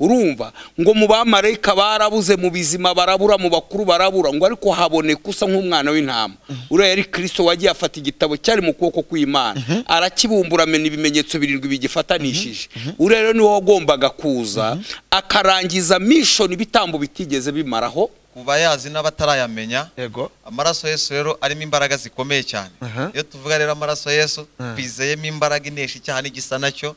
urumva ngo mu bamarayika barabuze mu bizima barabura mu bakuru barabura ngo ariko haboneka usa nk'umwana w'intama mhm. uriya yari Kristo wagiye afata igitabo cyari mu kuboko kw'imana mhm. arakibumbura amena ibimenyetso birindwi bigifatanishije mhm. uriya rero niwe wagombaga kuza akarangiza mishoni ibitambo bitigeze bimaraho ku bayazi n'abatarayamenya yego amaraso yesu rero arimo imbaraga zikomeye cyane iyo tuvuga rero amaraso yesu twizeyemo imbaraga inesha cyane igisa nacyo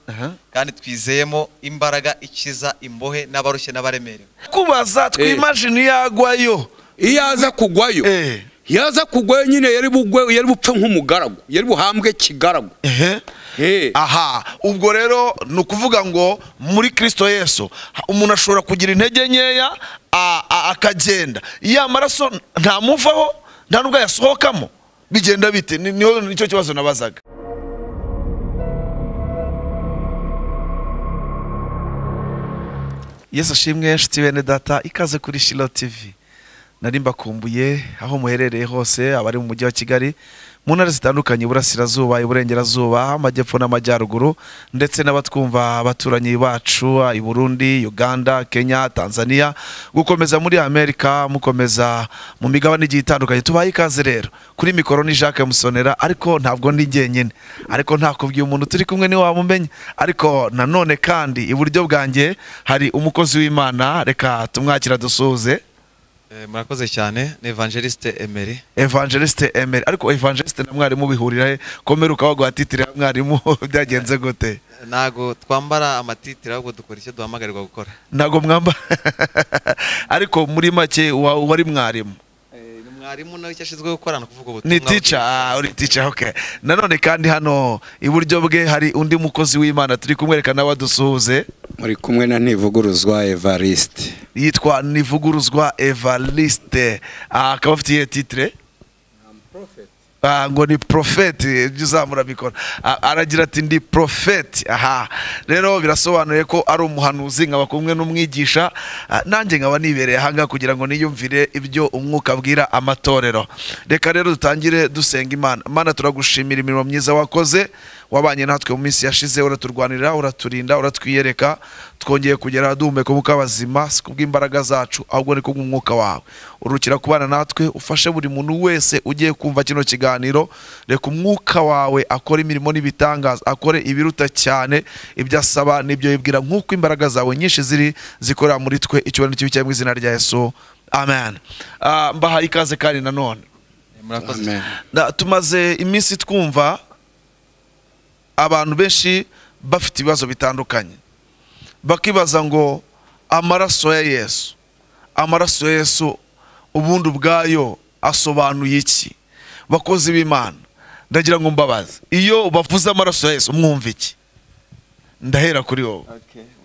kandi twizeyemo imbaraga ikiza imbohe n'abarushye n'abaremerewe kubaza eh. twimajini yagwayo iyo aza kugwayo eh. yaza kugwayo nyine yari bupfe nk'umugaragu yari buhambwe kigaragu Eh. aha ubwo rero ni ukuvuga ngo muri Kristo yesu umuntu ashobora kugira intege nkeya akagenda iyo amaraso ntamuvaho nta nubwo yasohokamo bigenda bite niho nicyo kibazo nabazaga yesu ashimwe nshuti bene data ikaze kuri shiro tivi narimbakumbuye aho muherereye hose abari mu mujyi wa kigali mu ntara zitandukanye iburasirazuba iburengerazuba amajyepfo n'amajyaruguru ndetse n'abatwumva abaturanyi bacu i burundi uganda kenya tanzania gukomeza muri amerika mukomeza mu migabane igiye itandukanye tubaye ikaze rero kuri mikoro ni jacques musonera ariko ntabwo ndi jyenyine ariko ntakubwiye umuntu turi kumwe niwe wamumenya ariko nanone kandi iburyo bwanjye hari umukozi w'imana reka tumwakira dusuhuze Eh, murakoze cyane ni evangeliste emeri evangeliste emeri ariko evangeliste na mwarimu bihurira he komera ukaba guhatitira mwarimu byagenze gute eh, ntabwo twambara amatitire ahubwo dukora icyo duhamagarirwa gukora ntabwo mwambara ariko muri make wari mwarimu mwarimu nawe icyo ashinzwe gukorana kuvuga ubutumwa ni tica ah, uri tica oke nanone kandi hano iburyo bwe hari undi mukozi w'imana turi kumwerekana nawe adusuhuze muri kumwe na nivuguruzwa evariste yitwa nivuguruzwa evariste ah, akaba afitiye titire Ah, ngo ni profeti eh, ibyo uzamurabikora ah, aragira ati ndi profeti aha rero birasobanuye ko ari umuhanuzi nkaba kumwe n'umwigisha ah, nanjye nkaba nibereye ahangaha kugira ngo niyumvire ibyo umwuka abwira amatorero reka rero dutangire dusenga imana imana turagushimira imirimo myiza wakoze wabanye natwe mu minsi yashize uraturwanirira uraturinda uratwiyereka twongeye kugera duhumeka umwuka w'abazima si kubw'imbaraga zacu ahubwo ni kubw'umwuka wawe urukira kubana natwe ufashe buri muntu wese ugiye kumva kino kiganiro reka umwuka wawe akore imirimo n'ibitangaza akore ibiruta cyane ibyo asaba n'ibyo yibwira nk'uko imbaraga zawe nyinshi ziri zikorera muri twe ikibazo kibi cyangwa izina rya yesu amen ah, mbaha ikaze kandi nanone tumaze iminsi twumva abantu benshi bafite ibibazo bitandukanye bakibaza ngo amaraso ya yesu amaraso ya yesu ubundi ubwayo asobanuye iki bakozi b'imana ndagira ngo mbabaze iyo bavuze amaraso ya yesu mwumva iki ndahera kuri wowe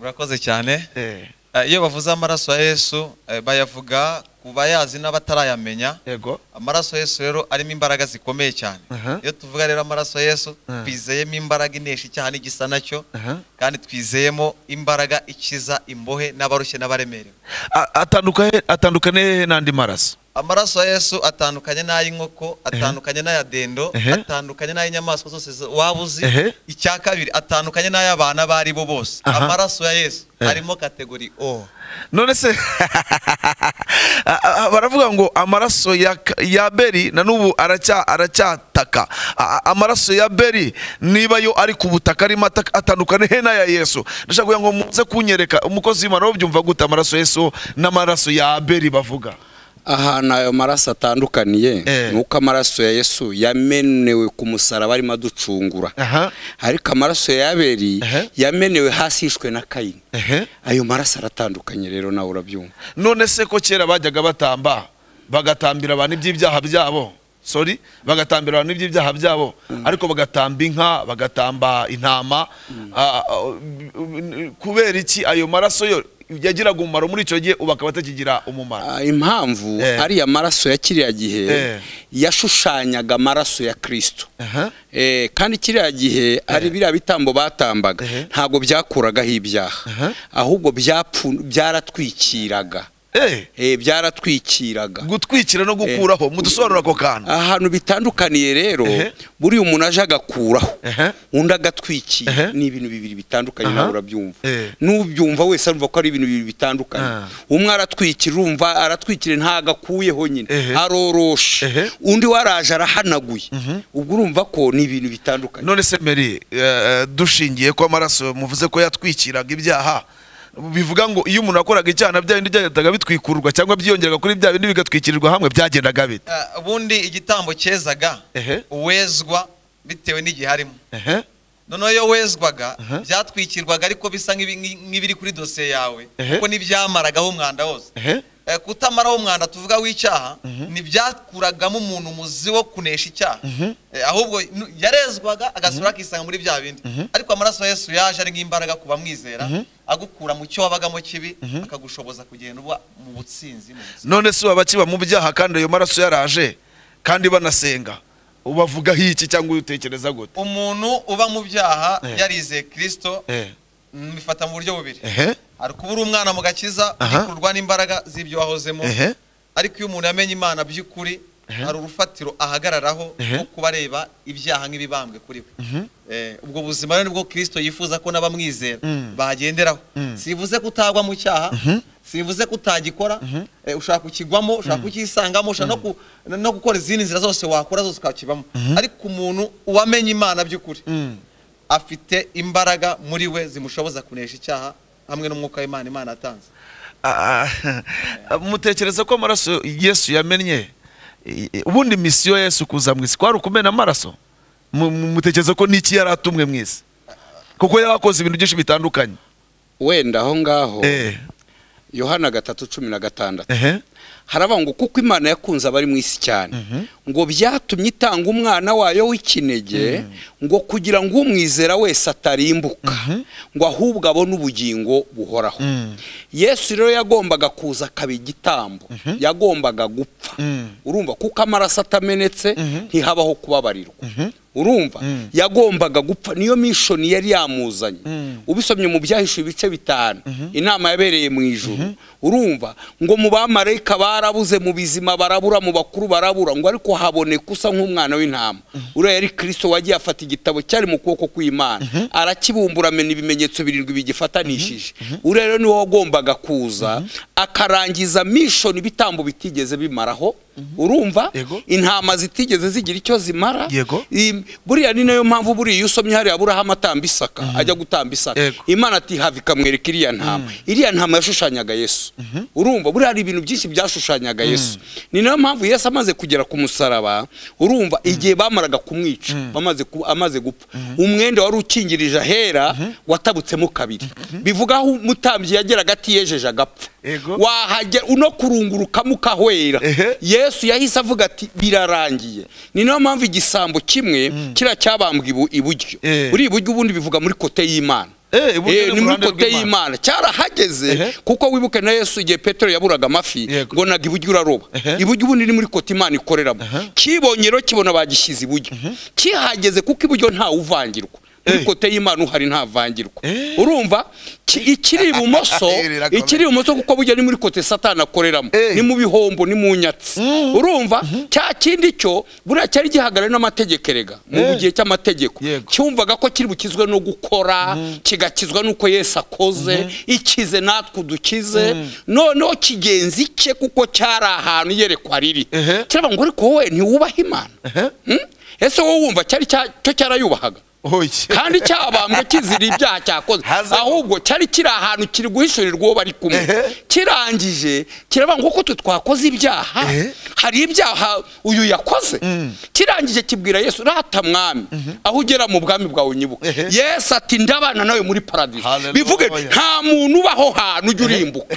urakoze cyane eh. Eh, iyo bavuze amaraso ya yesu eh, bayavuga ku bayazi n'abatarayamenya yego amaraso yesu rero arimo imbaraga zikomeye cyane iyo tuvuga rero amaraso yesu twizeyemo imbaraga inesha icyaha n'igisa nacyo kandi twizeyemo imbaraga ikiza imbohe n'abarushye n'abaremerewe atandukane n'andi maraso amaraso ya yesu atandukanye n'ay'inkoko atandukanye n’aya n'ayadendo atandukanye n'ay'inyamaswa zose waba uzi icya kabiri atandukanye n'ay'abana abo ari bo bose amaraso ya yesu harimo kategori o none se baravuga ngo amaraso ya beri na n'ubu aracyataka amaraso ya beri niba yo ari ku butaka arimo atandukane he n'aya yesu ndashaka kugira ngo muze kunyereka umukozi w'imana wo gute amaraso yesu n'amaraso ya beri bavuga ahantu ayo maraso atandukaniye eh. nuko amaraso ya yesu yamenewe ku musaraba arimo aducungura ariko amaraso ya yaberi yamenewe hasi yishwe na kayini ayo maraso aratandukanye rero nawe urabyumva none se ko kera bajyaga batamba bagatambira abantu iby'ibyaha byabo sori bagatambira abantu iby'ibyaha byabo mm. ariko bagatamba inka bagatamba intama mm. ah, ah, kubera iki ayo maraso yo yagiraga umumaro muri icyo gihe ubu akaba atakigira umumaro ah, impamvu eh. ariya maraso ya kiriya gihe eh. yashushanyaga amaraso ya kirisito eh, kandi kiriya gihe ari biriya bitambo batambaga ntabwo byakuragaho ibyaha ahubwo byaratwikiraga Eh. Eh, byaratwikiraga gutwikira no gukuraho eh. mudusobanura ako kantu ahantu bitandukaniye rero buri umuntu aje agakuraho undi agatwikira ni ibintu bibiri bitandukanye nawe urabyumva n'ubyumva wese arumva ko ari ibintu bibiri bitandukanye ah. umwe aratwikira urumva aratwikira ntagakuyeho nyine aroroshe undi waraje arahanaguye mhm. ubwo urumva ko ni ibintu bitandukanye none se meri dushingiye ko amaraso muvuze ko yatwikiraga ibyaha bivuga ngo iyo umuntu akoraga icyaha bya bindi byagendaga bitwikururwa cyangwa byiyongeraga kuri bya bindi bigatwikirirwa hamwe byagendaga bite eh, ubundi igitambo cyezaga uwezwa bitewe n'igihe harimo noneho iyo wezwaga byatwikirwaga ariko bisa nk'ibiri kuri dosiye yawe kuko n'ibyamaragaho umwanda wose Eh, kutamaraho umwanda tuvuga w'icyaha mhm. ntibyakuragamo umuntu umuzi wo kunesha icyaha mhm. eh, ahubwo yarezwaga agasura mhm. akisanga muri bya bindi ariko amaraso Yesu yaje ari nk'imbaraga kuba mwizera agukura mu cyo wabagamo kibi akagushoboza kugenda uba mu butsinzi none si babakiba mu byaha kandi ayo maraso yaraje kandi banasenga ubavugaho iki cyangwa utekereza gute umuntu uba mu byaha eh. yarizeye kirisito mubifata mu buryo bubiri ariko kuba uri umwana mu gakiza bikururwa n'imbaraga z'ibyo wahozemo ariko iyo umuntu yamenye imana by'ukuri hari urufatiro ahagararaho rwo kubareba ibyaha nk'ibibambwe kuri we mhm. eh, ubwo buzima rero nibwo kirisito yifuza ko n'abamwizera mm. bagenderaho mm. sivuze ko utagwa mu cyaha mhm. sivuze ko utagikora mhm. eh, ushaka kukigwamo ushaka mm. kucyisangamo ushaka no gukora izindi nzira zose wakora zose ukakibamo ariko umuntu uwamenye imana by'ukuri afite imbaraga muri we zimushoboza kunesha icyaha hamwe n'umwuka w'imana imana atanze ah, ah, ah. mutekereza ko amaraso yesu yamenye ubundi misiyo yesu kuza mu isi kwari ukumena amaraso mutekereza ko n'iki yari atumwe mu isi kuko yari akoze ibintu byinshi bitandukanye wenda aho ngaho eh. yohana gatatu cumi na gatandatu haravuga ngo kuko imana yakunze abari mu isi cyane mhm. ngo byatumye itanga umwana wayo w'ikinege mhm. ngo kugira ngo umwizera wese atarimbuka mhm. ngo ahubwo abone ubugingo buhoraho yesu rero yagombaga kuza akaba igitambo yagombaga gupfa urumva kuko amaraso atamenetse ntihabaho kubabarirwa urumva yagombaga gupfa niyo mishoni yari yamuzanye ubisomye mu byahishuye ibice bitanu inama yabereye mu ijoro urumva ngo mu bamarayika ba barabuze mu bizima barabura mu bakuru barabura ngo ariko haboneka usa nk'umwana w'intama uriya yari kirisito wagiye afata igitabo cyari mu kuboko kw'imana mhm. arakibumbura amena ibimenyetso birindwi bigifatanishije mhm. Mhm. uriya rero niwe wagombaga kuza akarangiza mishoni ibitambo bitigeze bimaraho Mm-hmm. urumva intama zitigeze zigira icyo zimara buriya ni nayo mpamvu buriya iyo usomye hariya buriya amatamba isaka mm-hmm. ajya gutamba isaka imana ati hava ikamwereka iriya ntama mm-hmm. iriya ntama yashushanyaga yesu urumva buriya hari ibintu byinshi byashushanyaga yesu ni nayo mpamvu yesu amaze kugera ku musaraba urumva igihe bamaraga kumwica amaze gupfa umwenda wari ukingirije ahera watabutsemo kabiri bivuga aho umutambyi yageraga atiyejeje agapfa wahagera uno kurungurukamo ukahwera yesu yahise avuga ati birarangiye ni nayo mpamvu igisambo kimwe mm. kiriya cyabambwa iburyo buri eh. iburyo ubundi bivuga muri kote y'imana eh, ni eh, muri kote y'imana cyarahageze kuko wibuke na yesu igihe petero yaburaga amafi ngo naga iburyo uraroba iburyo ubundi ni muri kote imana ikoreramo kibonye rero kibona bagishyize iburyo kihageze kuko iburyo ntawuvangirwa n'ikote y'imana uhari ntavangirwa urumva ikiri ibumoso ikiri ibumoso kuko burya ni muri kote satana akoreramo ni mu bihombo ni mu nyatsi mm. urumva mm-hmm. cya kindi cyo buriya cyari gihagarariwe n'amategeko mu gihe cy'amategeko cyumvaga ko kiri bukizwe no gukora mm-hmm. kigakizwa n'uko Yesu akoze mm-hmm. ikize natwe udukize noneho kigenzi cye kuko cyari ahantu yerekwa riri kiravuga ngo ariko wowe ntiwubaha imana hmm? ese wowe wumva cyari cyo cyarayubahaga kandi cyabambwe kizira ibyaha cyakoze ahubwo cyari kiri ahantu kiri guhishurirwa uwo bari kumwe kirangije kiravuga ngo kuko twakoze ibyaha hari ibyaha uyu yakoze mm. kirangije kibwira yesu rata mwami aho ugera mu bwami bwawe unyibuka yesu ati ndabana nawe muri paradizo bivuge nta muntu ubaho hantu ujya urimbuka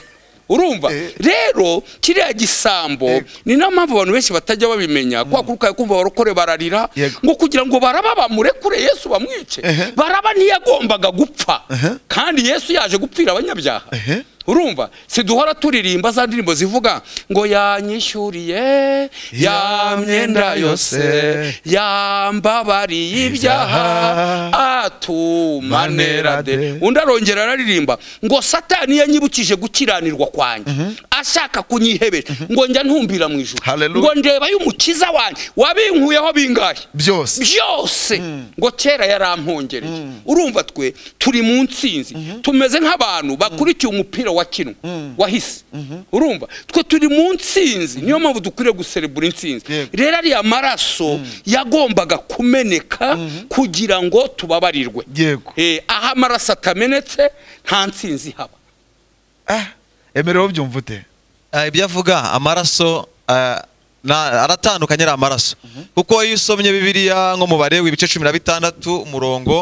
urumva eh. rero kiriya gisambo eh. ni nayo mpamvu abantu benshi batajya babimenya hmm. kuko kumva abarokore bararira ngo kugira ngo baraba bamurekure yesu bamwice baraba ntiyagombaga gupfa kandi yesu yaje gupfira abanyabyaha urumva siduhora turirimba za ndirimbo zivuga ngo yanyishyuriye ya myenda yose yambabariye ibyaha atuma nerade undi arongera araririmba ngo satani yanyibukije gukiranirwa kwanjye mhm. ashaka kunyihebesha mhm. ngo njya ntumbira mu ijoro ngo ndeba y'umukiza wanjye wabinkuyeho bingahe byose byose mm. ngo kera yarampongereye mm. urumva twe turi mu nsinzi mhm. tumeze nk'abantu bakurikiye umupira wakinwe mm. wahise mm-hmm. urumva twe turi mu nsinzi mm-hmm. niyo mpamvu dukwiriye guserebura insinzi rero ari amaraso mm. yagombaga kumeneka mm-hmm. kugira ngo tubabarirwe eh, aho amaraso atamenetse nta nsinzi haba eh, emerewe byumva ute eh, ibyo avuga amaraso aratandukanye ari amaraso kuko iyo usomye bibiriya nko mu bareba ibice cumi na bitandatu umurongo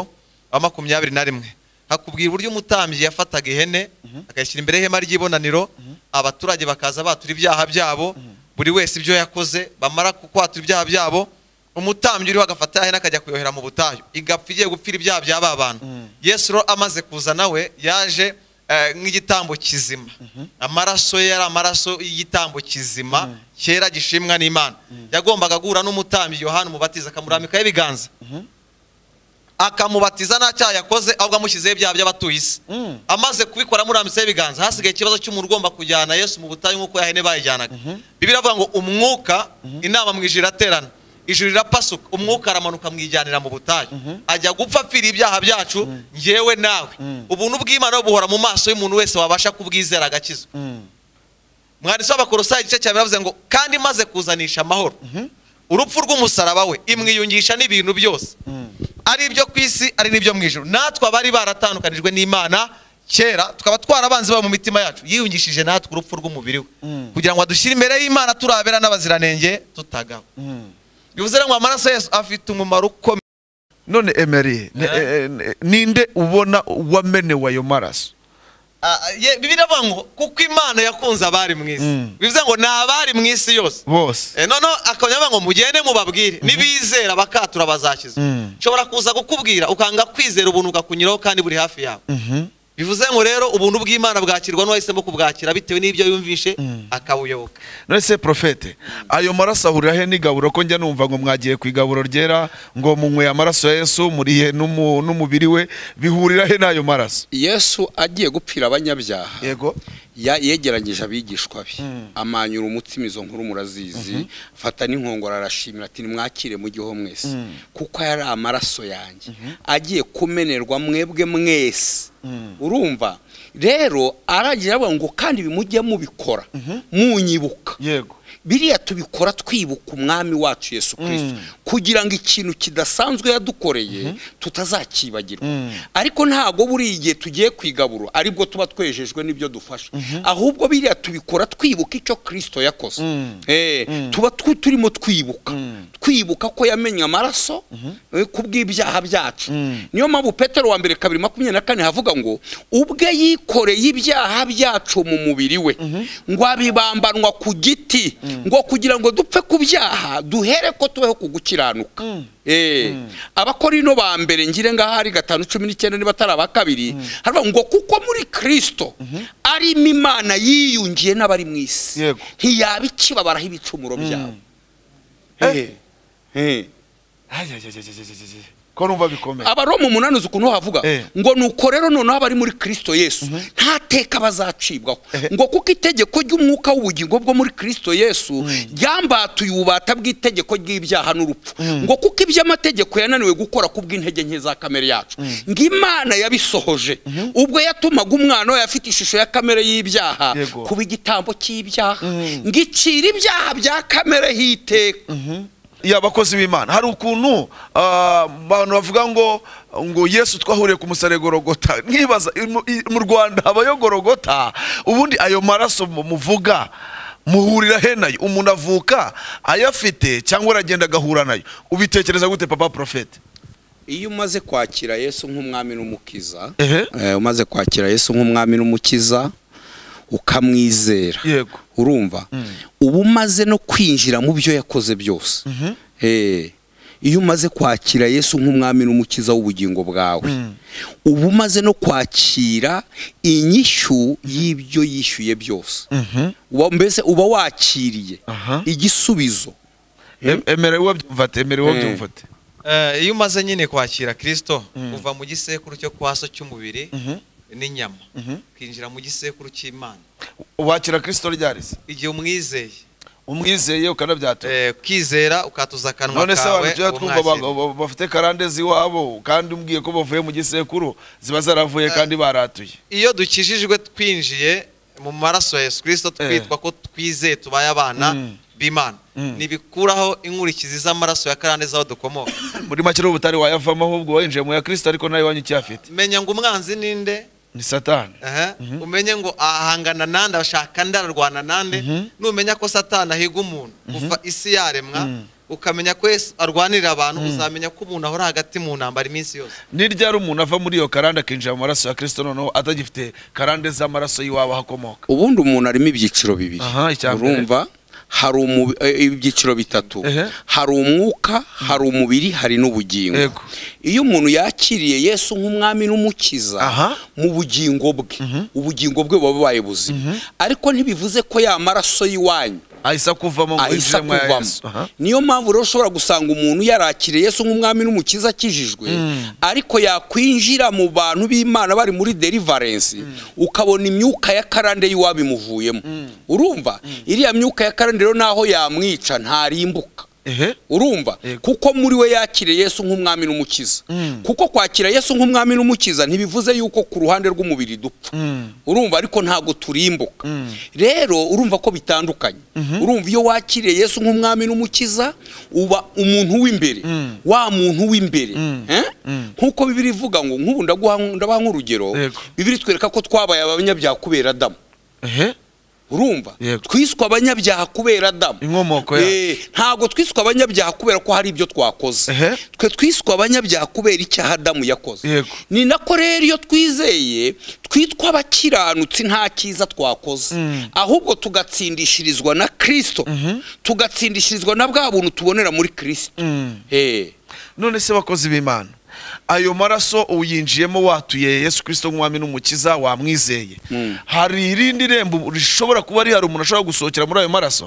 wa makumyabiri na rimwe hakubwira uburyo umutambyi yafataga ihene mhm. akayishyira imbere y'ihema ry'ibonaniro mhm. abaturage bakaza batura ibyaha byabo mhm. buri wese ibyo yakoze bamara kukwatura ibyaha byabo umutambyi uriho agafata ihene akajya kuyohera mu butayu igapfa igiye gupfira ibyaha byaba bantu yesu rero amaze kuza nawe yaje eh, nk'igitambo kizima amaraso ye yari amaraso y'igitambo kizima cyera gishimwa n'imana yagombaga guhura n'umutambyi yohani umubatiza akamuramikaho ibiganza akamubatiza nta cyaha yakoze ahubwo amushyizeho ibyaha by'abatuye isi mm. amaze kubikora murambitseho ibiganza hasigaye ikibazo cy'umuntu ugomba kujyana yesu mu butayu nk'uko yahene bayijyanaga mhm. bibiri avuga ngo umwuka mhm. inama mu ijoro iraterana ijoro rirapasuka umwuka aramanuka amwijyanira mu butayu mhm. ajya gupfa apfira ibyaha byacu ngewe nawe ubuntu bw'imana buhora mu maso y'umuntu wese wabasha kubwizera agakizwa mwanditsi w'abakorosayi igice cya mbere bavuze ngo kandi maze kuzanisha amahoro urupfu rw'umusaraba we imwiyungisha n'ibintu byose hmm. ari ibyo ku isi ari n'ibyo mu ijoro natwe abari baratandukanijwe n'imana kera tukaba twarabanze baba mu mitima yacu yiyungishije natwe urupfu rw'umubiri we hmm. kugira ngo adushyire imbere y'imana turabera n'abaziranenge tutagaho bivuze hmm. ngo amaraso yesu afite umumaro ukomeye none emeriye eh? eh, eh, ninde ubona wamenewe ayo maraso Ah, ah, biravuga ngo kuko imana yakunze abari mu isi mm. bivuze ngo ni abari mu isi yose bose eh, noneho akaba avuga ngo mugende mubabwire mm-hmm. n'ibizera bakatura bazakizwa mm. nshobora kuza kukubwira ukanga kwizera ubuntu ukakunyuraho kandi buri hafi yawe mm-hmm. bivuze ngo rero ubuntu bw'imana bwakirwa n'uwahisemo kubwakira bitewe n'ibyo yumvishe mm. akabuyoboka none se profete ayo maraso ahurira he n'igaburo ko njya numva ngo mwagiye ku igaburo ryera ngo munyweye amaraso ya yesu murihe n'umubiri we bihurira he n'ayo maraso yesu agiye gupfira abanyabyaha yego yegeranyije abigishwa be hmm. amanyura umutsima izo nkuru murazizi mhm. fata n'inkongoro arashimira ati nimwakire mujyeho mwese hmm. kuko yari amaraso yanjye mhm. agiye kumenerwa mwebwe mwese hmm. urumva rero aragira avuga ngo kandi bimujye mubikora mhm. munyibuka yego biriya tubikora twibuka umwami wacu yesu mm. kirisito kugira ngo ikintu kidasanzwe yadukoreye mm-hmm. tutazakibagirwa mm. ariko ntabwo buriya igihe tugiye ku igaburo aribwo tuba twejejwe n'ibyo dufasha mm-hmm. ahubwo biriya tubikora twibuka icyo kirisito yakoze mm. Eh, tuba turimo twibuka twibuka ko yamenye amaraso mm-hmm. eh, ku bw'ibyaha byacu niyo mpamvu petero wa mbere kabiri makumyabiri na kane havuga ngo ubwe yikoreye ibyaha byacu mu mubiri we ngo abibambanwa ku giti Mm. ngo kugira ngo dupfe ku byaha duhere ko tubeho kugukiranuka gukiranuka mm. Eh, mm. abakora ba mbere ngire ngaho ari gatanu cumi n'icyenda niba atari aba kabiri haravuga ngo kuko muri kirisito mm-hmm. arimo imana yiyungiye n'abari mu isi ntiyaba ikibabaraho ibicumuro byabo ko numva bikomeye aba roma umunani uzi ukuntu havuga eh. ngo nuko rero noneho abari muri kirisito yesu mhm. nta teka bazacibwaho eh. ngo kuko itegeko ry'umwuka w'ubugingo bwo muri kirisito yesu mm. ryambatuye ububata bw'itegeko ry'ibyaha n'urupfu mm. ngo kuko iby'amategeko yananiwe gukora kubw'intege nke za kamere yacu mm. ngo imana yabisohoje mhm. ubwo yatumaga umwana we afite ishusho ya kamere y'ibyaha kuba igitambo cy'ibyaha ngo icira ibyaha bya kamere hiteka mhm. y'abakozi b'imana hari ukuntu ah, abantu bavuga ngo ngo yesu twahuriye ku musare gorogota nkibaza mu rwanda habayo gorogota ubundi ayo maraso muvuga muhurira he nayo umuntu avuka ayafite cyangwa aragenda agahura nayo ubitekereza gute papa porofete iyo umaze kwakira yesu nk'umwami n'umukiza eh, umaze kwakira yesu nk'umwami n'umukiza ukamwizera urumva mm. uba umaze no kwinjira mu byo yakoze byose mm-hmm. eh, iyo umaze kwakira yesu nk'umwami n'umukiza w'ubugingo bwawe mm. uba umaze no kwakira inyishyu y'ibyo yishyuye byose mm-hmm. mbese uba wakiriye igisubizo hmm? emerewe byumvate emerewe hmm. byumvate eh, iyo umaze nyine kwakira kirisito hmm. uva mu gisekuru cyo kwa so cy'umubiri mm-hmm. n'inyama ukinjira mhm. mu gisekuru cy'imana wakira Kristo ryarese igihe umwizeye umwizeye ukanabyatura eh, ukizera ukatuza akanwa kawe none se abantu tujya twumva bafite karande iwabo kandi umbwiye ko bavuye mu gisekuru ziba zaravuye kandi eh, baratuye iyo dukijijwe twinjiye mu maraso ya yesu kirisito eh. twitwa ko twizeye tubaye abana mm. b'imana mm. ntibikuraho inkurikizi z'amaraso ya karande z'aho dukomoka muri make n'ubutari wayavamo ahubwo winjiye mu ya kirisito ariko nawe wanyu icyo menya ngo umwanzi ninde ni satani mhm. umenye ngo ah, ahangana nande ashaka ndararwana nande mhm. numenya ko satani ahiga umuntu kuva mhm. isi yaremwa ukamenya ko arwanirira abantu uzamenya ko umuntu ahora hagati mu ntambara iminsi yose ni ryari umuntu ava muri iyo karande akinjira mu maraso ya kirisito noneho atagifite karande z'amaraso y'iwabo ahakomoka ubundi umuntu arimo ibyiciro bibiri urumva hari eh, ibyiciro bitatu hari umwuka hari umubiri hari n'ubugingo iyo umuntu yakiriye yesu nk'umwami n'umukiza mu bugingo bwe mhm. ubugingo bwe buba bubaye buzima mhm. ariko ntibivuze ko ya maraso y'iwanyu ahise akuvamo ahise akuvamo niyo mpamvu rero ushobora gusanga umuntu yarakiriye Yesu nk'umwami n'umukiza akijijwe hmm. ariko yakwinjira mu bantu b'imana bari muri delivarensi hmm. ukabona imyuka ya karande y'iwabo hmm. urumva iriya myuka ya karande rero naho yamwica ntarimbuka urumva kuko muri we yakiriye yesu nk'umwami n'umukiza mm. kuko kwakira yesu nk'umwami n'umukiza ntibivuze yuko ku ruhande rw'umubiri dupfa mm. urumva ariko ntago turimbuka mm. rero urumva ko bitandukanye mm-hmm. urumva iyo wakiriye yesu nk'umwami n'umukiza uba umuntu w'imbere wa muntu w'imbere eh? nk'uko bibiri ivuga ngo nk'ubu ndabaha nk'urugero bibiri twereka ko twabaye abanyabyaha kubera adamu urumva twiswe abanyabyaha kubera damu inkomoko eh, yacu ntabwo twiswe abanyabyaha kubera ko hari ibyo twakoze twe twiswe abanyabyaha kubera icyaha damu yakoze ni nako rero iyo twizeye twitwa abakiranutsi nta cyiza twakoze mm. ahubwo tugatsindishirizwa na kirisito mhm. tugatsindishirizwa na bwa buntu tubonera muri kirisito mm. eh. none se bakozi b'imana ayo maraso uyinjiyemo watuye yesu kirisito nk'umwami n'umukiza wamwizeye hmm. hari irindi rembo rishobora kuba rihari umuntu ashobora gusohokera muri ayo maraso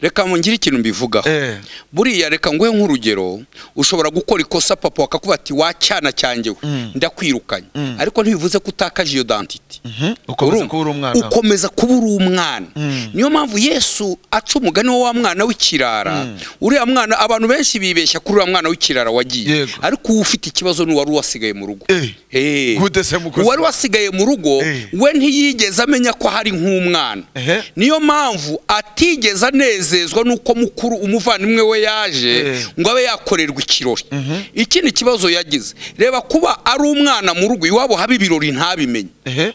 reka ngire ikintu mbivugaho eh. buriya reka nguhe nk'urugero ushobora gukora ikosa papa wakakuba ati wacyana cyanjye we mm. ndakwirukanye mm. ariko ntibivuze ko utakaje iyo dantiti mhm. ukomeza kuba uri umwana mm. niyo mpamvu yesu aca umugani wa mwana w'ikirara uriya mwana abantu benshi bibeshya kuri uriya mwana w'ikirara wagiye ariko uba ufite ikibazo n'uwari wasigaye mu rugo eh. Eh. uwari wasigaye mu rugo we ntiyigeze amenya ko hari nk'umwana niyo mpamvu atigeze neza umunezezwa nuko mukuru umuvandimwe we yaje eh. ngo abe yakorerwa ikirori mhm. ikindi kibazo yagize reba kuba ari umwana mu rugo iwabo haba ibirori ntabimenye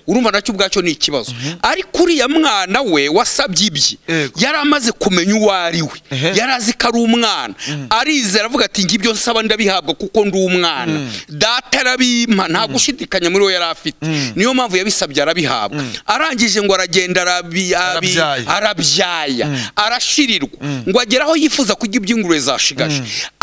urumva nacyo ubwacyo ni ikibazo ariko uriya mwana we wasabye ibye yari amaze kumenya uwo ari we yari azi ko ari umwana mm. arizera avuga ati ibyo nsaba ndabihabwa kuko ndi umwana mm. data arabima nta mm. gushidikanya muri we yari afite niyo mpamvu yabisabye arabihabwa arangije ngo aragenda arabyaya arashirirwa ngo agere aho yifuza kujya iby'ingurube zashigaje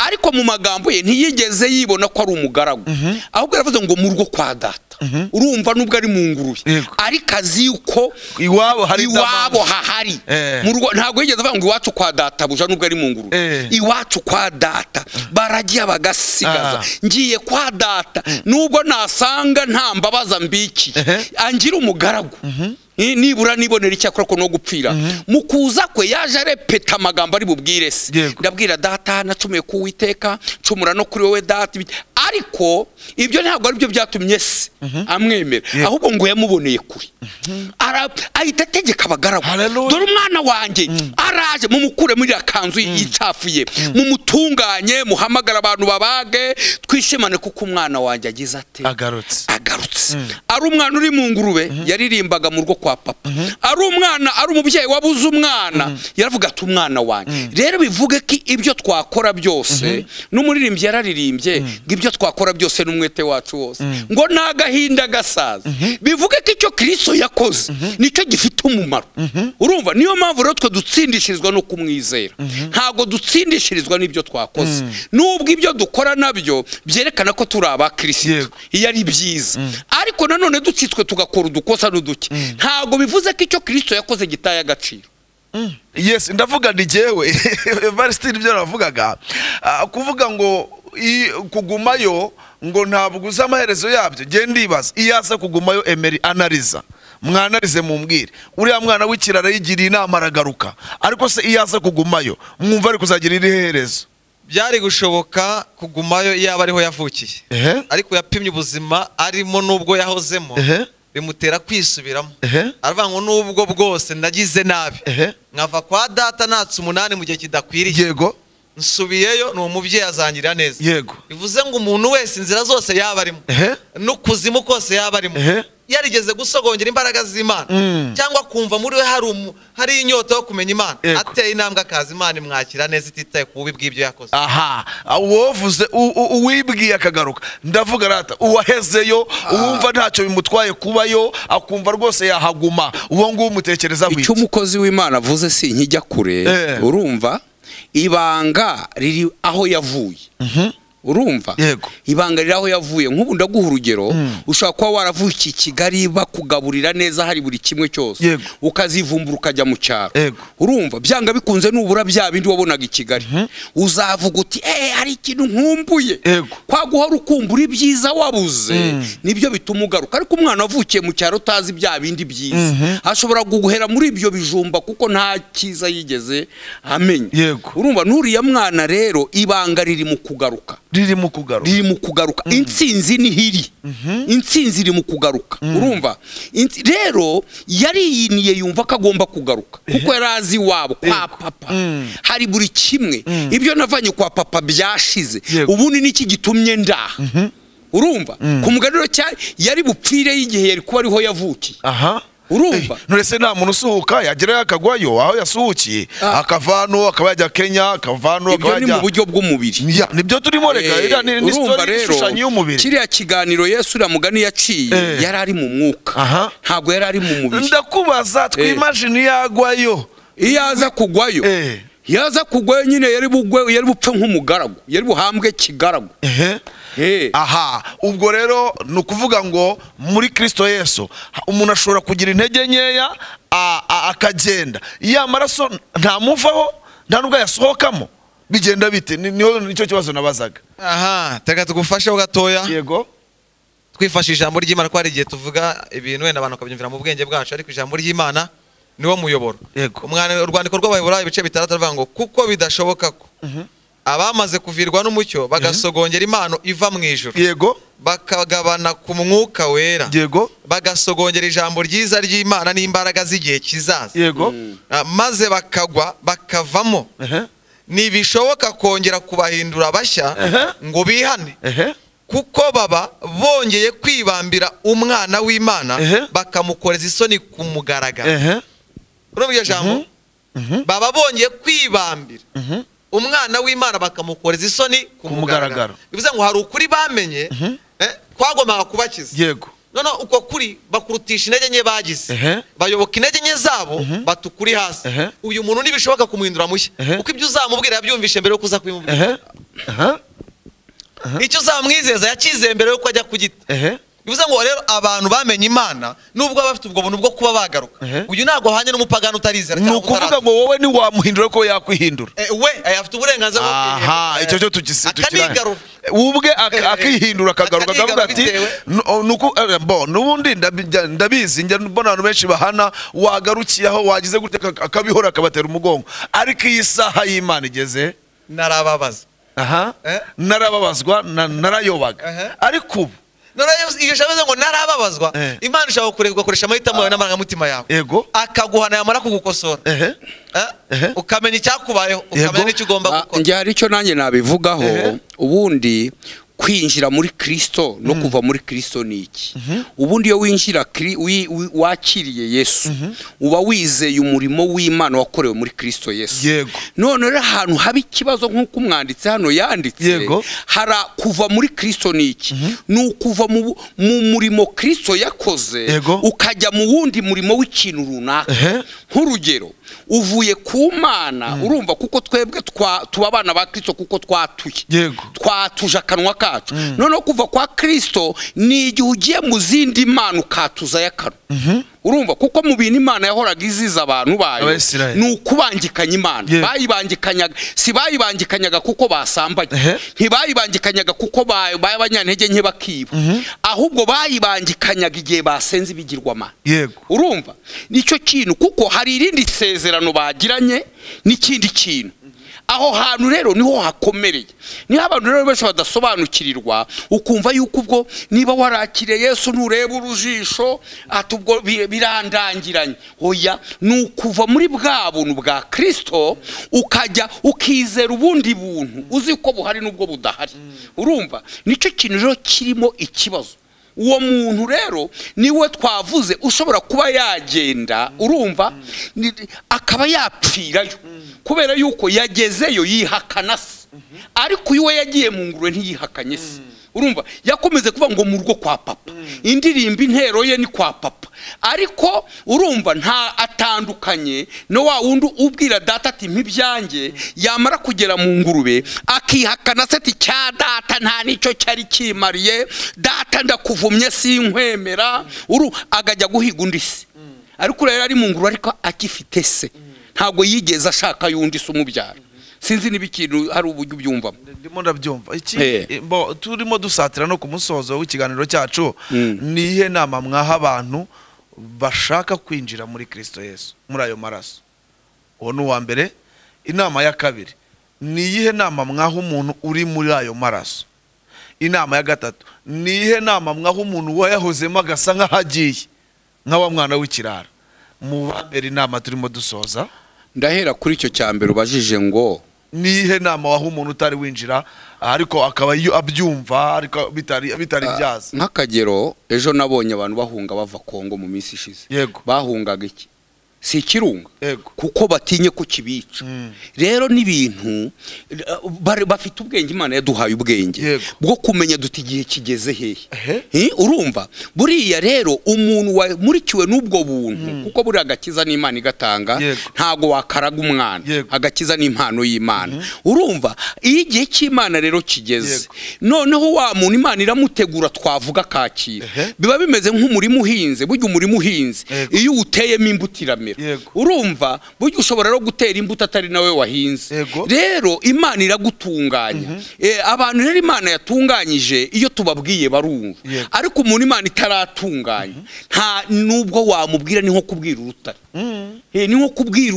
ariko mu magambo ye ntiyigeze yibona ko ari umugaragu mhm. ahubwo yaravuze ngo mu rugo kwa data mhm. urumva nubwo ari mu ngurube ariko azi yuko iwabo hahari eh. ntabwo yigeze avuga ngo iwacu kwa data buja nubwo ari mu ngurube eh. iwacu kwa data baragiye bagasigaza ah. ngiye kwa data mm. nubwo nasanga nta mbabaza mbikiye eh. angira umugaragu mhm. nibura nibonera icyakora ko no gupfira mhm. mukuza kwe yaje arepeta amagambo ari bubwire se ndabwira data nacumiye ku witeka cumura no kuri wowe data ariko ibyo ntabwo ari byo byatumye se mhm. amwemera ahubwo ngo yamuboneye kuri mhm. ahita ategeka abagaragu dore umwana wanjye mm. araje mumukure muri iriya kanzu mm. yicafuye mm. mumutunganye muhamagara abantu babage twishimane kuko umwana wanjye agize ate agarutse agarutse ari umwana uri mu ngurube mm-hmm. yaririmbaga mu rugo kwa papa mm-hmm. ari umwana ari umubyeyi wabuze umwana mm-hmm. yaravuga ati umwana wanjye rero bivuge ko ibyo twakora byose n'umuririmbyi yararirimbye ngo ibyo twakora byose n'umwete wacu wose ngo ni agahinda gasaza bivuge ko icyo kirisito yakoze Mhm. nicyo gifite umumaro mhm. urumva niyo mpamvu rero twe dutsindishirizwa no kumwizera mhm. ntabwo dutsindishirizwa n'ibyo twakoze n'ubwo ibyo dukora nabyo byerekana ko turi abakirisitu iyo ari byiza ariko nanone ducitswe tugakora udukosa n'uduke ntabwo bivuze ko icyo kirisito yakoze gitaye agaciro yesi ndavuga ni jyewe evarisitini ibyo navugaga ah, kuvuga ngo kugumayo ngo ntabwo uzi amaherezo yabyo genda ndibaza iyo aza kugumayo emeri anariza mwanarize mumbwire uriya mwana w'ikirara yigiriye inama aragaruka ariko se iyo aza kugumayo mwumva ari kuzagira iri byari gushoboka kugumayo iyo ariho yavukiye ariko yapimye ubuzima arimo n'ubwo yahozemo bimutera kwisubiramo aravuga ngo n'ubwo bwose nagize nabi nkava kwa data natse umunani mu gihe kidakwiriye yego nsubiyeyo ni umubyeyi azangira neza yego bivuze ngo umuntu wese inzira zose yaba arimo n'ukuzimu kose yaba arimo yarigeze gusogongera imbaraga z'imana mm. cyangwa kumva muri we hari inyota yo kumenya imana ateye intambwe akaza imana imwakira neza ititaye ku bubi bw'ibyo yakoze aha uwavuze uwibwiye akagaruka ndavuga rata uwahezeyo ah. uwumva ntacyo bimutwaye kubayo akumva rwose yahaguma uwo nguwo umutekereza icyo umukozi w'imana avuze si nkijya kure eh. urumva ibanga riri aho yavuye mhm. urumva ibanga riri aho yavuye nk'ubu ndaguha urugero hmm. ushobora kuba waravukiye i kigali bakugaburira neza hari buri kimwe cyose ukazivumbura ukajya mu cyaro urumva byanga bikunze nubura bya bindi wabonaga i kigali hmm. uzavuga uti eee eh, hari ikintu nkumbuye kwa guhora ukumbura ibyiza wabuze hmm. nibyo bituma ugaruka ariko umwana wavukiye mu cyaro utazi bya bindi byiza ashobora guhera muri ibyo bijumba kuko nta cyiza yigeze amenya urumva n'uriya mwana rero ibanga riri mu kugaruka riri mu kugaruka riri kugaruka mm. intsinzi niho iri mm-hmm. intsinzi iri mu kugaruka mm. urumva rero yari yiniye yumva ko agomba kugaruka eh. kuko yari azi iwabo kwa eh. papa mm. hari buri kimwe ibyo navanye kwa papa byashize ubundi niki gitumye ndaha mm-hmm. urumva ku mugariro cyari yari bupfire y'igihe yari kuba ariho yavukiye aha urumva nturese nta muntu usuhuka yagerayo akagwayo aho yasuhukiye ah. akavano akaba yajya kenya akava akaba yajya ibyo ni mu buryo bw'umubiri nibyo turimo reka eh, ni sitori ishushanyo y'umubiri kiriya kiganiro yesu uriya mugani yaciye eh. yari ari mu mwuka ntabwo yari ari mu mubiri ndakubaza eh. twimajini yagwayo iyo aza kugwayo yaza kugwayo nyine yari bupfe nk'umugaragu yari buhambwe kigaragu Eh. aha ubwo rero ni ukuvuga ngo muri Kristo yesu umuntu ashobora kugira intege nkeya akagenda ya amaraso ntamuvaho nta nubwo yasohokamo bigenda bite nicyo kibazo nabazaga aha reka tugufashe gatoya yego twifashe ijambo ry'imana ko hari igihe tuvuga ibintu wenda abantu bakabyumvira mu bwenge bwacu ariko ijambo ry'imana niwo muyoboro urwandiko rw'abayobora ibice bitandatu ruvuga ngo kuko bidashoboka ko mhm. abamaze kuvirwa n'umucyo mhm. bagasogongera impano iva mu ijuru yego bakagabana ku mwuka wera yego bagasogongera ijambo ryiza ry'imana n'imbaraga z'igihe kizaza yego mm. ah, maze bakagwa bakavamo ntibishoboka kongera kubahindura bashya ngo bihane kuko baba bongeye kwibambira umwana w'imana bakamukoreza isoni ku mugaragaro iryo jambo mhm. Mhm. baba bongeye kwibambira umwana w'imana bakamukoreza isoni ku mugaragaro bivuze ngo hari ukuri bamenye mhm. eh, kwagombaga kubakiza yego noneho uko kuri bakurutisha intege nke bagize bayoboka intege nke zabo mhm. batukuri hasi uyu muntu ntibishoboka kumuhindura mushya kuko ibyo uzamubwira yabyumvishe mbere yo kuza kubimubwira icyo uzamwizeza yakize mbere yuko ajya kugita bivuze ngo rero abantu bamenye imana nubwo bafite ubwo buntu bwo kuba bagaruka uyu ntabwo ahanye n'umupagani utarizera ni ukuvuga ngo wowe ntiwamuhindura ko yakwihindura eh, we eh, afite uburenganzira bwo kwihindura eh, icyo cyo akanigarura ubwe akihindura akagaruka akavuga ati oh, n'ubundi ndabizi njya mbona abantu benshi bahana wagarukiye aho wagize gute akabihora akabatera umugongo ariko iyi saha y'imana igeze narababaza narababazwa narayobaga ariko ubu none iyo ushaka ngo narababazwa eh. imana ishaka kukurebwa akoresha amahitamo yawe ah. n'amarangamutima yawe yego akaguhana yamara kugukosora eh? ukamenya icyakubayeho ukamenya n'icyo ugomba ah, gukora njye hari icyo nanjye nabivugaho ubundi kwinjira muri Kristo no mm. kuva muri Kristo ni iki mm-hmm. ubundi iyo winjira wakiriye yesu mm-hmm. uba wizeye umurimo w'imana wakorewe muri Kristo yesu none rero ahantu haba ikibazo nk'uko umwanditse hano yanditse hara kuva muri Kristo ni iki mm-hmm. ni ukuva mu murimo Kristo yakoze ukajya mu wundi murimo w'ikintu runaka nk'urugero uvuye ku mana mm. urumva kuko twebwe tuba abana ba Kristo kuko twatuye twatuje akanwa kacu cyacu noneho kuva kwa Kristo ni igihe ugiye mu zindi mana ukatuzayo akanwa mhm. urumva kuko mu bintu imana yahoraga iziza abantu bayo ni ukubangikanya imana bayibangikanyaga si bayibangikanyaga kuko basambanye ntibayibangikanyaga kuko b'abanyantege nke bakiba mhm. ahubwo bayibangikanyaga igihe basenze ibigirwamana urumva nicyo kintu kuko hari irindi sezerano bagiranye n'ikindi kintu aho hantu rero niho hakomereye niho abantu rero benshi badasobanukirirwa ukumva yuko ubwo niba warakire yesu ntureba urujisho ubwo birandangiranye oya ni ukuva muri bwa buntu bwa kirisito ukajya ukizera ubundi buntu uzi ko buhari n'ubwo budahari urumva nicyo kintu rero kirimo ikibazo uwo muntu rero niwe twavuze ushobora kuba yagenda urumva akaba yapfirayo kubera yuko yagezeyo yihakana se mhm. ariko iyo yagiye mu ngurube ntiyihakanye se mm. urumva yakomeze kuvuga ngo mu rugo kwa papa mm. indirimbo intero ye ni kwa papa ariko urumva nta atandukanye no wa wundi ubwira data ati nk'ibyanjye mm. yamara kugera mu ngurube akihakana seti cya data nta n'icyo cyari kimariye data ndakuvumye sinkwemera uru agajya guhiga undi se ariko rero ari mu ngurube ariko akifite se ntabwo yigeze ashaka yundi se umubyara sinzi niba ikintu hari uburyo ubyumvamo ndimo ndabyumva turimo dusatira no ku musozo w'ikiganiro cyacu hmm. ni ihe nama mwaha abantu bashaka kwinjira muri kirisito Yesu muri ayo maraso uwo ni uwa mbere inama ya kabiri ni iyihe nama mwaha umuntu uri muri ayo maraso inama ya gatatu ni iyihe nama mwaha umuntu wayahozemo agasa nk'aho agiye wa mwana w'ikirara mu ba mbere inama turimo dusoza ndahera kuri icyo cya mbere ubajije ngo nihe nama waha umuntu utari winjira ariko akaba iyo abyumva ariko bitari ah, byaza nk'akagero ejo nabonye abantu bahunga bava kongo mu minsi ishize yego bahungaga iki si ikirunga kuko batinye ko kibica mm. rero n'ibintu bafite ubwenge imana yaduhaye ubwenge bwo kumenya duta igihe kigeze hehe urumva buriya rero umuntu wamurikiwe n'ubwo buntu mm. kuko buriya agakiza n'imana igatanga ntago wakaraga umwana agakiza n'impano y'imana mm-hmm. urumva iyo igihe cy'imana rero kigeze noneho wa muntu imana iramutegura twavuga akakira biba bimeze nk'umurima uhinze burya umurima uhinze iyo uwuteyemo imbuto iramera urumva burya ushobora no gutera imbuto atari nawe wahinze rero imana iragutunganya mhm. eh, abantu rero imana yatunganyije iyo tubabwiye barumva ariko umuntu imana itaratunganya mhm. nta nubwo wamubwira ni nko kubwira urutare Mm. Eh, ni nko kubwira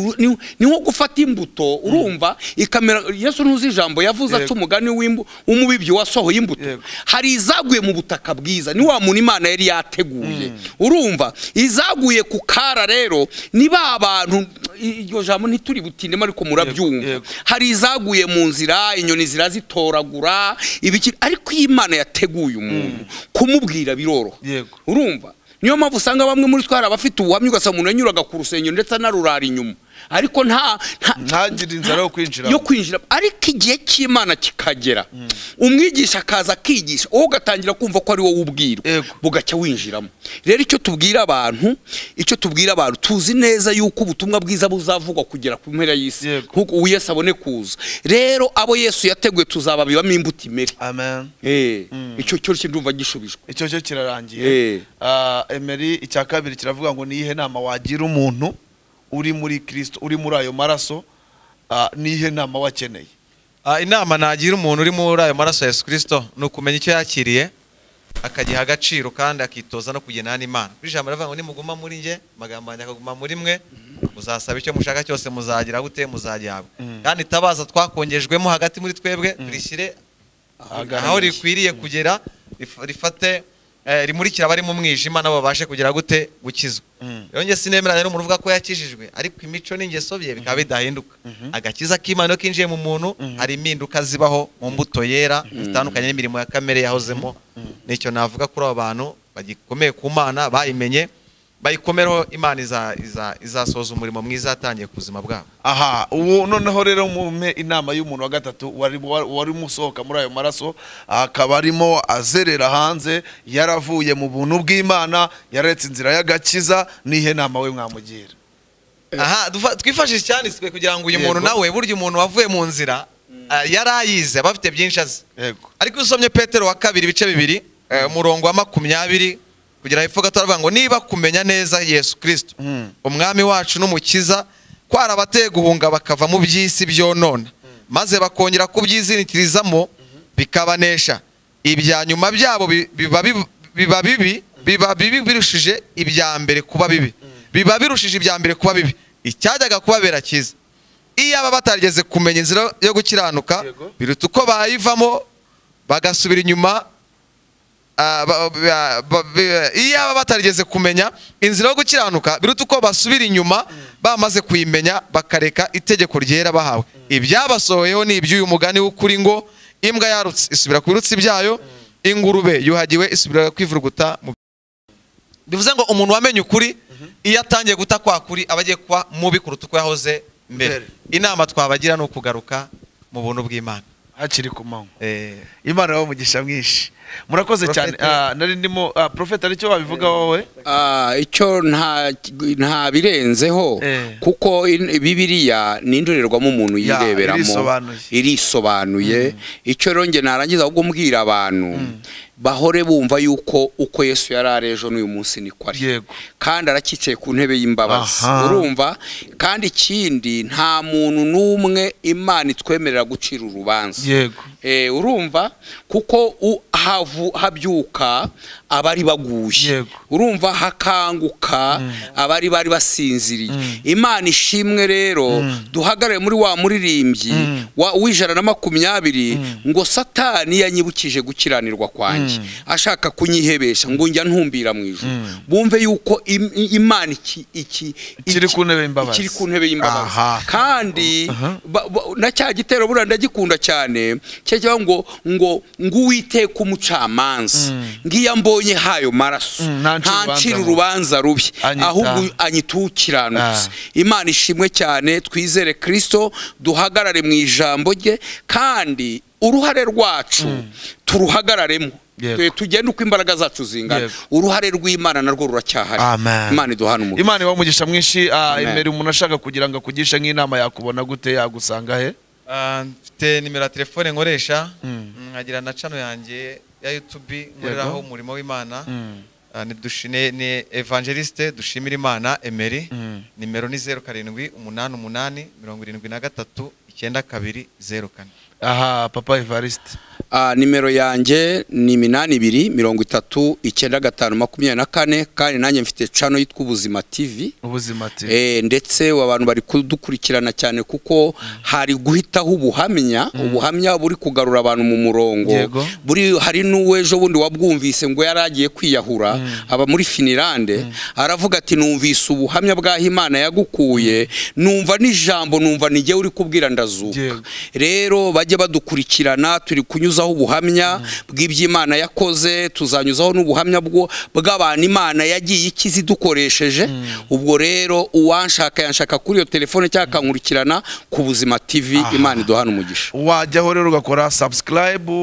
ni nko gufata imbuto mm. urumva ikamera yesu ntuzi ijambo yavuze ati umugani w'umubibyi wasohoye imbuto hari izaguye mu butaka bwiza ni wa muntu imana yari yateguye mm. urumva izaguye ku kara rero ni ba bantu iryo jambo ntituri butindemo ariko murabyumva hari izaguye mu nzira inyoni zirazitoragura ibiki ariko iyo imana yateguye umuntu kumubwira biroroha urumva niyo mpamvu usanga bamwe muri twari abafite ubuhamya ugasanga umuntu yanyuraga ku rusengero ndetse anarurara inyuma ariko nta ntagire inzara yo kwinjira yo kwinjira ariko igihe cy'imana kikagera hmm. umwigisha akaza akigisha wowe ugatangira kumva ko ari wowe ubwira bugacya winjiramo rero icyo tubwira abantu icyo tubwira abantu tuzi neza yuko ubutumwa bwiza buzavugwa kugera ku mpera y'isi kuko uwo Yesu abone kuza rero abo Yesu yateguye tuzaba bibamo imbuto imere eh, hmm. icyo cyo ndumva gishubijwe icyo cyo kirarangiye eh. ah, emeri icya kabiri kiravuga ngo ni iyihe nama wagira umuntu uri muri kirisito uri muri ayo maraso ah, n'ihe nama wakeneye ah, inama nagira umuntu uri muri ayo maraso ya yesu kirisito ni ukumenya icyo yakiriye akagiha agaciro kandi akitoza no kugendana n'imana kuri ijambo riravuga ngo nimuguma muri njye amagambo yanjye akaguma muri mwe muzasaba icyo mushaka cyose muzagira gute muzagihabwa mm. kandi itabaza twakongejwemo hagati muri twebwe mm. rishyire aho rikwiriye kugera rifate Eh, rimurikira abari mu mwijima nabo babashe kugera gute gukizwa yongeye mm. sinemera rero umuntu ko yakijijwe ariko imico n'ingeso bye bikaba mm-hmm. bidahinduka mm-hmm. agakiza k'imana kinjiye mu muntu mm-hmm. hari impinduka zibaho mu mbuto yera zitandukanye n'imirimo ya kamere yahozemo nicyo navuga kuri abo bantu bagikomeye ku mana bayimenye bayikomereho imana izasoza umurimo mwiza yatangiye ku buzima bwabo aha ubu noneho rero mumpe inama y'umuntu wa gatatu wari umusohoka muri ayo maraso akaba arimo azerera hanze yaravuye mu buntu bw'imana yaretse inzira y'agakiza n'ihe nama we mwamugira aha twifashishe cyane kugira ngo uyu muntu nawe burya umuntu wavuye mu nzira mm. eh, yari ayize aba afite byinshi azi ariko usomye petero wa kabiri ibice bibiri eh, umurongo wa makumyabiri kugira hepfo gato ngo niba kumenya neza yesu Kristo hmm. umwami wacu n'umukiza kwarabateye guhunga bakava mu by'isi byonona maze bakongera kubyizinikirizamo bikabanesha ibya nyuma byabo biba biba bibi biba bibi birushije ibya mbere kuba bibi biba birushije ibya mbere kuba bibi icyajyaga kuba cyiza iyo aba batarigeze kumenya inzira yo gukiranuka biruta uko bayivamo bagasubira inyuma Ah, iyo baba batarigeze kumenya inzira yo gukiranuka biruta uko basubira inyuma bamaze kuyimenya bakareka itegeko ryera bahawe ibyabasohoyeho ni iby'uyu mugani w'ukuri ngo imbwa yarutse isubira ku ibyayo ingurube yuhagiwe isubira kwivuruguta mu bivuze ngo umuntu wamenye ukuri iyo atangiye guta kwa kuri aba agiye kuba mubi kuruta uko yahoze mbere inama twabagira ni ukugaruka mu buntu bw'imana hakiri ku manywa eh, imana yawe umugisha mwinshi murakoze cyane ah, nari ndimo ah, porofeti aricyo wabivuga eh. wowe ah, icyo nta birenzeho eh. kuko bibiriya ni indorerwamo umuntu yireberamo irisobanuye hmm. icyo rero njye narangiza ahubwo mbwira abantu hmm. bahore bumva yuko uko yesu yari ari n'uyu munsi niko ari kandi arakicaye ku ntebe y'imbabazi urumva kandi kindi nta muntu n'umwe imana itwemerera gucira urubanza eh, urumva kuko habyuka abari baguye urumva hakanguka mm. abari bari basinziriye mm. imana ishimwe rero mm. duhagarare muri wa muririmbyi wa w'ijana na makumyabiri ngo satani yanyibukije gukiranirwa kwanjye yanjye mm. ashaka kunyihebesha ngo njya ntumbira mu ijoro mm. bumve yuko imana ikiri ku ntebe y'imbabazi kandi uh-huh. na cya gitero buriya ndagikunda cyane cyangwa ngo ngo ngo uwiteka umucamanza mm. ngiyo mbonye hayo maraso ntancira urubanza rubi ahubwo anyitukiranutse ah. imana ishimwe cyane twizere kirisito duhagarare mu ijambo rye kandi uruhare rwacu mm. turuhagararemo tugende uko imbaraga zacu zingana uruhare rw'imana narwo ruracyahari imana iduhana umugisha imana iba umugisha mwinshi imbere ah, umuntu ashaka kugira ngo akugishe nk'inama yakubona gute yagusanga he ah, mfite nimero ya telefone nkoresha mm. Mm, nkagira na cano yanjye ya yutubi nkoreraho umurimo w'imana ah, ni evangeliste dushimira imana emeri nimero ni zeru karindwi umunani umunani mirongo irindwi na gatatu icyenda kabiri zeru kane Ah, papai Evaristo. Ah, nimero yanjye ni minani ibiri mirongo itatu icyenda gatanu makumyabiri na kane kandi nanjye mfite cano yitwa ubuzima tivi eh, ndetse abantu bari kudukurikirana cyane kuko mm. hari guhitaho ubuhamya mm. ubuhamya buri kugarura abantu mu murongo buri hari n'uwejo bundi wabwumvise ngo yari agiye kwiyahura mm. aba muri finirande aravuga ati numvise ubuhamya bw'aho imana yagukuye numva n'ijambo numva nijye uri kubwira ndazuka rero bajye badukurikirana turi kunyuza tuzanyuzaho ubuhamya bw'iby'imana yakoze tuzanyuzaho n'ubuhamya bw'abantu imana yagiye ikizi dukoresheje mm. ubwo rero uwanshaka yanshaka kuri iyo telefone cyangwa akankurikirana ku buzima tv imana iduhana umugisha wajyaho rero ugakora sabusikarayibu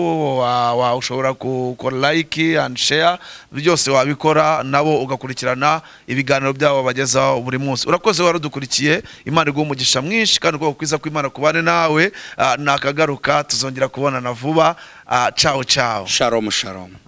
ushobora gukora like and share byose wabikora nabo ugakurikirana ibiganiro byabo bageza buri munsi urakoze waradukurikiye imana iguha umugisha mwinshi kandi ukwiza bwiza ko imana kubane nawe ah, nakagaruka tuzongera kubonana vuba Ah, tchau, tchau. Shalom, shalom.